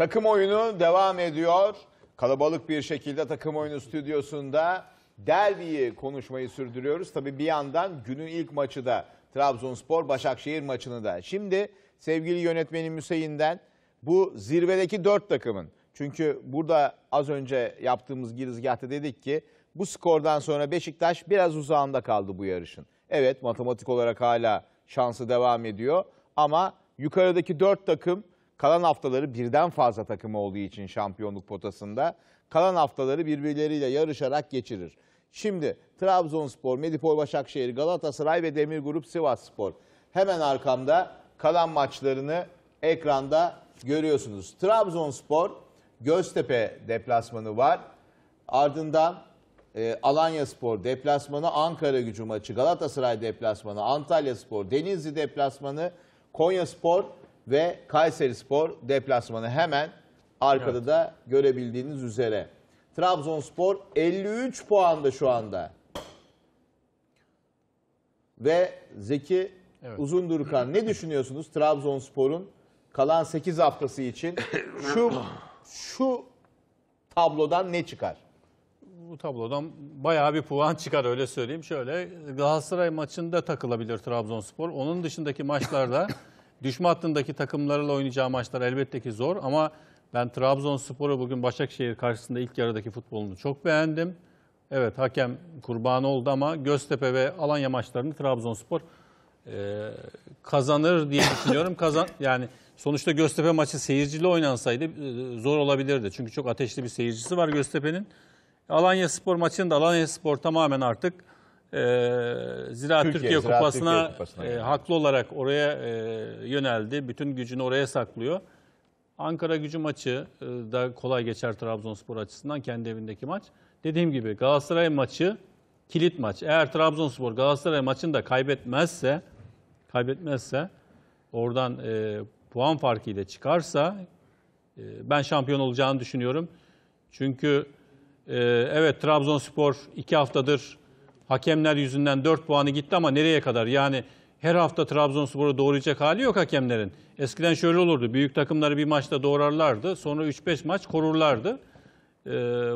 Takım oyunu devam ediyor. Kalabalık bir şekilde takım oyunu stüdyosunda derbiyi konuşmayı sürdürüyoruz. Tabii bir yandan günün ilk maçı da Trabzonspor Başakşehir maçını da. Şimdi sevgili yönetmenim Hüseyin'den bu zirvedeki dört takımın çünkü burada az önce yaptığımız girizgahta dedik ki bu skordan sonra Beşiktaş biraz uzağında kaldı bu yarışın. Evet matematik olarak hala şansı devam ediyor ama yukarıdaki dört takım Kalan haftaları birden fazla takım olduğu için şampiyonluk potasında kalan haftaları birbirleriyle yarışarak geçirir. Şimdi Trabzonspor, Medipol Başakşehir, Galatasaray ve Demir Grup Sivasspor. Hemen arkamda kalan maçlarını ekranda görüyorsunuz. Trabzonspor Göztepe deplasmanı var. Ardından e, Alanya Spor deplasmanı, Ankara gücü maçı, Galatasaray deplasmanı, Antalya Spor, Denizli deplasmanı, Konya Spor, ve Kayseri Spor deplasmanı hemen arkada evet. da görebildiğiniz üzere. Trabzonspor 53 puanda şu anda. Ve Zeki evet. Uzundurkan ne düşünüyorsunuz Trabzonspor'un kalan 8 haftası için şu şu tablodan ne çıkar? Bu tablodan bayağı bir puan çıkar öyle söyleyeyim. Şöyle Galatasaray maçında takılabilir Trabzonspor. Onun dışındaki maçlarda düşme hattındaki takımlarla oynayacağı maçlar elbette ki zor ama ben Trabzonspor'u bugün Başakşehir karşısında ilk yarıdaki futbolunu çok beğendim. Evet hakem kurbanı oldu ama Göztepe ve Alanya maçlarını Trabzonspor e, kazanır diye düşünüyorum. Kazan yani sonuçta Göztepe maçı seyircili oynansaydı e, zor olabilirdi. Çünkü çok ateşli bir seyircisi var Göztepe'nin. Alanya Spor maçında Alanya Spor tamamen artık e, Ziraat Türkiye, Türkiye Ziraat Kupası'na Türkiye Kupası'na e, haklı olarak oraya e, yöneldi. Bütün gücünü oraya saklıyor. Ankara gücü maçı e, da kolay geçer Trabzonspor açısından kendi evindeki maç. Dediğim gibi Galatasaray maçı kilit maç. Eğer Trabzonspor Galatasaray maçını da kaybetmezse kaybetmezse oradan e, puan farkıyla çıkarsa e, ben şampiyon olacağını düşünüyorum. Çünkü e, evet Trabzonspor iki haftadır Hakemler yüzünden 4 puanı gitti ama nereye kadar? Yani her hafta Trabzonspor'u doğrayacak hali yok hakemlerin. Eskiden şöyle olurdu. Büyük takımları bir maçta doğrarlardı. Sonra 3-5 maç korurlardı. Ee,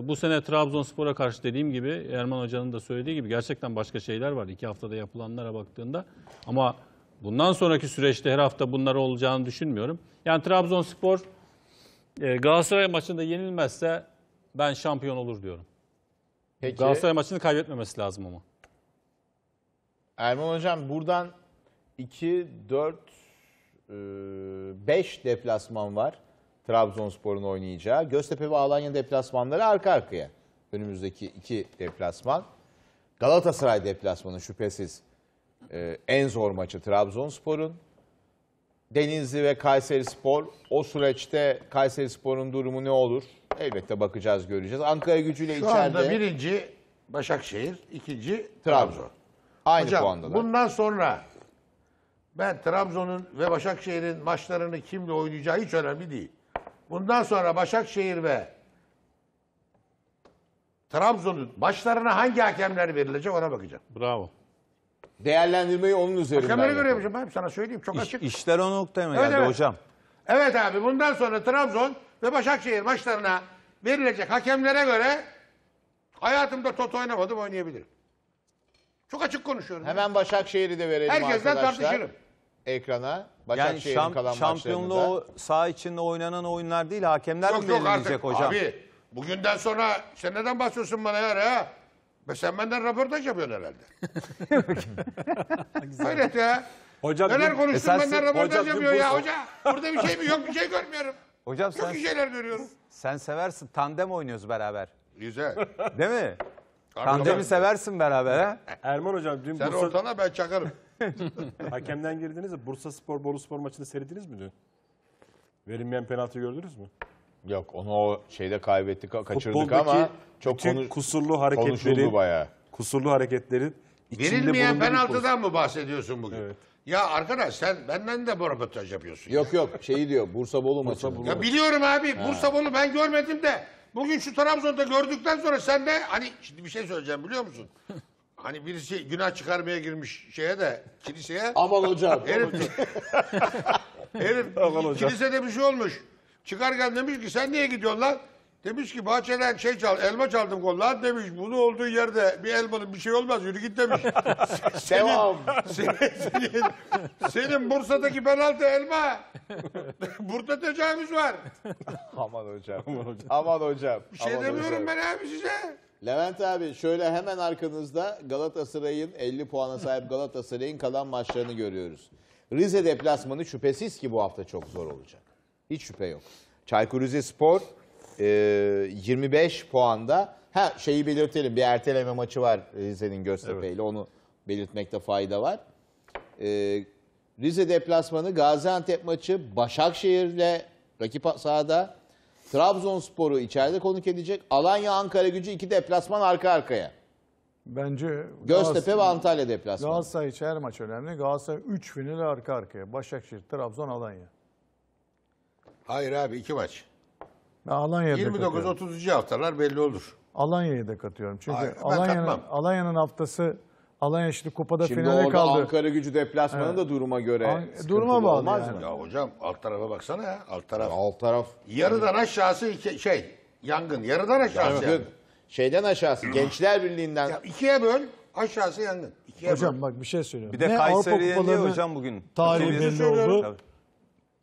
bu sene Trabzonspor'a karşı dediğim gibi Erman Hoca'nın da söylediği gibi gerçekten başka şeyler var. İki haftada yapılanlara baktığında. Ama bundan sonraki süreçte her hafta bunlar olacağını düşünmüyorum. Yani Trabzonspor e, Galatasaray maçında yenilmezse ben şampiyon olur diyorum. Peki. Galatasaray maçını kaybetmemesi lazım ama. Erman Hocam buradan 2, 4, 5 deplasman var. Trabzonspor'un oynayacağı. Göztepe ve Alanya deplasmanları arka arkaya. Önümüzdeki iki deplasman. Galatasaray deplasmanı şüphesiz e, en zor maçı Trabzonspor'un. Denizli ve Kayseri Spor o süreçte Kayseri Spor'un durumu ne olur? Elbette bakacağız, göreceğiz. Ankara gücüyle Şu içeride... anda birinci Başakşehir, ikinci Trabzon. Aynı Hocam, puandalar. bundan sonra ben Trabzon'un ve Başakşehir'in maçlarını kimle oynayacağı hiç önemli değil. Bundan sonra Başakşehir ve Trabzon'un maçlarına hangi hakemler verilecek ona bakacağım. Bravo. Değerlendirmeyi onun üzerinden. Hakemleri göre yapacağım abi sana söyleyeyim çok İş, açık. İşler o noktaya mı geldi hocam? Evet abi bundan sonra Trabzon ve Başakşehir maçlarına verilecek hakemlere göre hayatımda toto oynamadım oynayabilirim. Çok açık konuşuyorum. Hemen Başakşehir'i de verelim Herkesten arkadaşlar. Herkesten tartışırım. Ekrana. Başakşehir'in yani şam, kalan şampiyonluğu o saha içinde oynanan oyunlar değil hakemler yok, mi belirleyecek hocam? Abi bugünden sonra sen neden bahsediyorsun bana ya? ya? Be sen benden röportaj yapıyorsun herhalde. Hayret ya. Hocam, Neler konuştun e benden röportaj yapıyor ya hoca. Burada bir şey mi yok bir şey görmüyorum. Hocam sen, çok şeyler görüyorum. sen seversin. Tandem oynuyoruz beraber. Güzel. Değil mi? Tandemi seversin beraber ha? Erman hocam dün Sen Bursa, ortana ben çakarım. hakemden girdiniz de Bursa Spor Bolu Spor maçını seyrediniz mi dün? Verilmeyen penaltı gördünüz mü? Yok onu o şeyde kaybettik, kaçırdık Futboldaki ama çok bütün konu, kusurlu hareketleri konuşuldu bayağı. kusurlu hareketlerin içinde Verilmeyen penaltıdan mı bahsediyorsun bugün? Evet. Ya arkadaş sen benden de bu röportaj yapıyorsun. Yok yok şeyi diyor Bursa Bolu maçı. Ya biliyorum abi Bursa Bolu ben görmedim de. Bugün şu Trabzon'da gördükten sonra sen de hani şimdi bir şey söyleyeceğim biliyor musun? Hani birisi günah çıkarmaya girmiş şeye de kiliseye. Aman hocam. Herif, herif kilisede bir şey olmuş. Çıkarken demiş ki sen niye gidiyorsun lan? Demiş ki bahçeden şey çal, elma çaldım kol. demiş bunu olduğu yerde bir elmanın bir şey olmaz yürü git demiş. Devam. senin, senin, senin Bursa'daki penaltı elma. Burada tecavüz var. Aman hocam. Aman hocam. Bir şey Aman demiyorum hocam. ben abi size. Levent abi şöyle hemen arkanızda Galatasaray'ın 50 puana sahip Galatasaray'ın kalan maçlarını görüyoruz. Rize deplasmanı şüphesiz ki bu hafta çok zor olacak. Hiç şüphe yok. Çaykur Rizespor e, ee, 25 puanda. Ha şeyi belirtelim bir erteleme maçı var Rize'nin Göztepe ile evet. onu belirtmekte fayda var. E, Rize deplasmanı Gaziantep maçı Başakşehir ile rakip sahada. Trabzonspor'u içeride konuk edecek. Alanya Ankara gücü iki deplasman arka arkaya. Bence Göztepe ve Antalya deplasmanı. Galatasaray için her maç önemli. Galatasaray 3 final arka arkaya. Başakşehir, Trabzon, Alanya. Hayır abi iki maç. 29-30. haftalar belli olur. Alanya'yı da katıyorum. Çünkü Alanya'nın, Alanya'nın haftası Alanya şimdi kupada Şimdi finale orada kaldı. Ankara gücü deplasmanı da duruma göre An- duruma bağlı olmaz yani. mı? Ya hocam alt tarafa baksana ya. Alt taraf. Alt taraf Yarıdan aşağısı iki- şey yangın. Yarıdan aşağısı yangın. Bakın, şeyden aşağısı Gençler Birliği'nden Ya ikiye böl aşağısı yangın. İkiye Hocam bak bir şey söylüyorum. Bir de Ne Avrupa Kayseri'ye niye hocam bugün? tarihinde oldu. Tabii.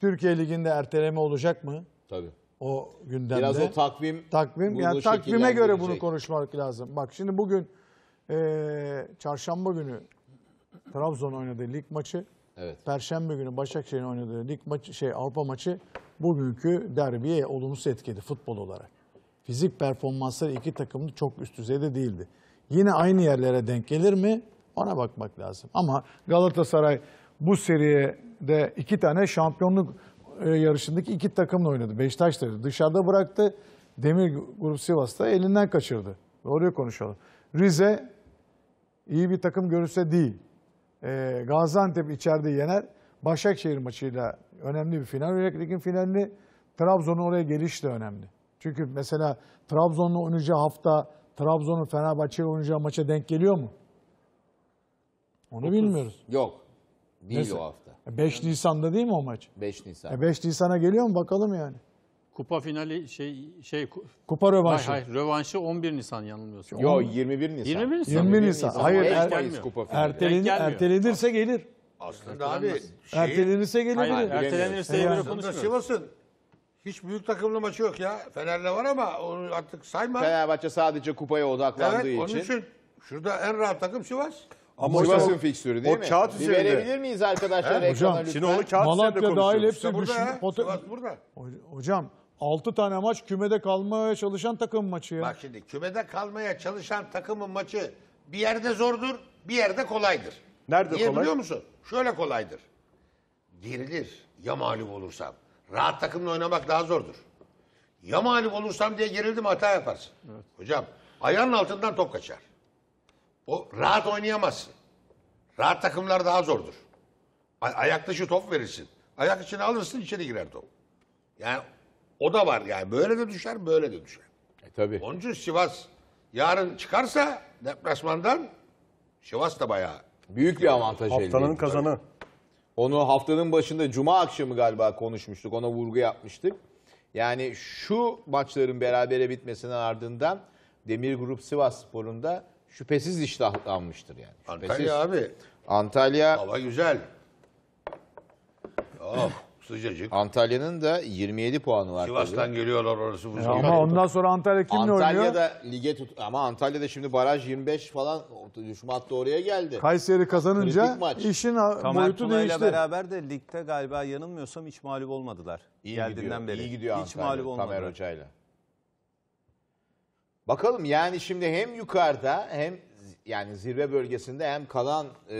Türkiye Ligi'nde erteleme olacak mı? tabii o gündemde. Biraz o takvim. Takvim yani takvime göre bunu konuşmak lazım. Bak şimdi bugün e, çarşamba günü Trabzon oynadı lig maçı. Evet. Perşembe günü Başakşehir'in oynadığı lig maçı şey Avrupa maçı bugünkü derbiye olumsuz etkiledi futbol olarak. Fizik performansları iki takımın çok üst düzeyde değildi. Yine aynı yerlere denk gelir mi? Ona bakmak lazım. Ama Galatasaray bu seriye de iki tane şampiyonluk e, yarışındaki iki takımla oynadı. Beşiktaş da dışarıda bıraktı. Demir Grup Sivas'ta elinden kaçırdı. Doğruyu konuşalım. Rize iyi bir takım görürse değil. E, Gaziantep içeride yener. Başakşehir maçıyla önemli bir final. Özellikle ligin finalini Trabzon'un oraya gelişi de önemli. Çünkü mesela Trabzon'la oynayacağı hafta Trabzon'un Fenerbahçe'yle oynayacağı maça denk geliyor mu? Onu 30. bilmiyoruz. Yok. Değil Neyse. o hafta. 5 Nisan'da değil mi o maç? 5 Nisan. E 5 Nisan'a geliyor mu bakalım yani. Kupa finali şey şey kupa rövanşı. Hayır, hayır rövanşı 11 Nisan yanılmıyorsun. Yok 21 Nisan. 21 Nisan. 21 Nisan. Hayır, hayır er, kupa finali. Ertelen, ertelenirse gelir. Aslında abi şey, ertelenirse gelir. Hayır, ertelenirse yani. öyle Sivas'ın hiç büyük takımlı maçı yok ya. Fener'le var ama onu artık sayma. Fenerbahçe sadece kupaya odaklandığı evet, için. Evet onun için şurada en rahat takım Sivas. Ama Sivas'ın fikstürü değil o mi? kağıt Bir verebilir miyiz arkadaşlar ekrana hocam, Şimdi onu kağıt üzerinde Malatya dahil konuşuyoruz. hepsi İşte burada düşün. ha, burada. Hocam 6 tane maç kümede kalmaya çalışan takım maçı ya. Bak şimdi kümede kalmaya çalışan takımın maçı bir yerde zordur, bir yerde kolaydır. Nerede Niye kolay? biliyor musun? Şöyle kolaydır. Dirilir ya mağlup olursam. Rahat takımla oynamak daha zordur. Ya mağlup olursam diye gerildim hata yaparsın. Hocam ayağının altından top kaçar. O rahat oynayamazsın. Rahat takımlar daha zordur. Ay ayak dışı top verirsin. Ayak içine alırsın içeri girer top. Yani o da var yani böyle de düşer böyle de düşer. E tabii. Onun için Sivas yarın çıkarsa deplasmandan Sivas da bayağı büyük bir avantaj elde Haftanın kazanı. Onu haftanın başında cuma akşamı galiba konuşmuştuk. Ona vurgu yapmıştık. Yani şu maçların berabere bitmesinin ardından Demir Grup Sivas Sporu'nda şüphesiz iştahlanmıştır yani. Şüphesiz. Antalya abi. Antalya. Hava güzel. Oh. sıcacık. Antalya'nın da 27 puanı var. Sivas'tan tabii. geliyorlar orası. Buz e ama ondan sonra Antalya kimle Antalya'da oynuyor? Antalya'da lige tut ama Antalya'da şimdi baraj 25 falan düşme hattı oraya geldi. Kayseri kazanınca işin Tamer boyutu değişti. Tamer beraber de ligde galiba yanılmıyorsam hiç mağlup olmadılar. İyi Geldiğinden gidiyor, beri. İyi gidiyor Hiç Antalya, mağlup olmadılar. Tamer Hoca'yla. Bakalım yani şimdi hem yukarıda hem yani zirve bölgesinde hem kalan e,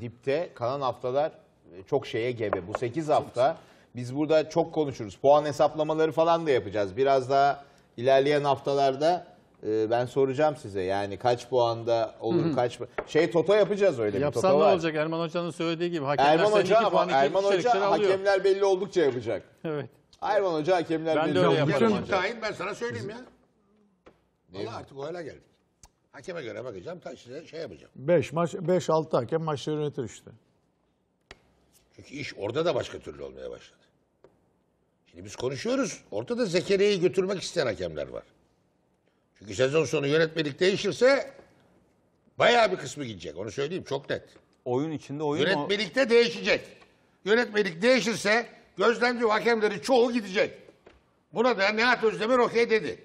dipte kalan haftalar e, çok şeye gebe. Bu 8 hafta biz burada çok konuşuruz. Puan hesaplamaları falan da yapacağız. Biraz daha ilerleyen haftalarda e, ben soracağım size. Yani kaç puanda olur, Hı-hı. kaç şey toto yapacağız öyle Yapsan bir toto ne olacak Erman Hoca'nın söylediği gibi hakemler Erman Hoca ama Erman Hoca hakemler belli oldukça yapacak. evet. Erman Hoca hakemler Ben de öyle oldukça yaparım. Bütün ben sana söyleyeyim ya. Valla artık o hale geldik. Hakeme göre bakacağım. Ta size şey yapacağım. 5 maç 5 6 hakem maçları yönetir işte. Çünkü iş orada da başka türlü olmaya başladı. Şimdi biz konuşuyoruz. Ortada Zekeriya'yı götürmek isteyen hakemler var. Çünkü sezon sonu yönetmelik değişirse bayağı bir kısmı gidecek. Onu söyleyeyim çok net. Oyun içinde oyun Yönetmelikte değişecek. Yönetmelik değişirse gözlemci hakemleri çoğu gidecek. Buna da Nihat Özdemir okey dedi.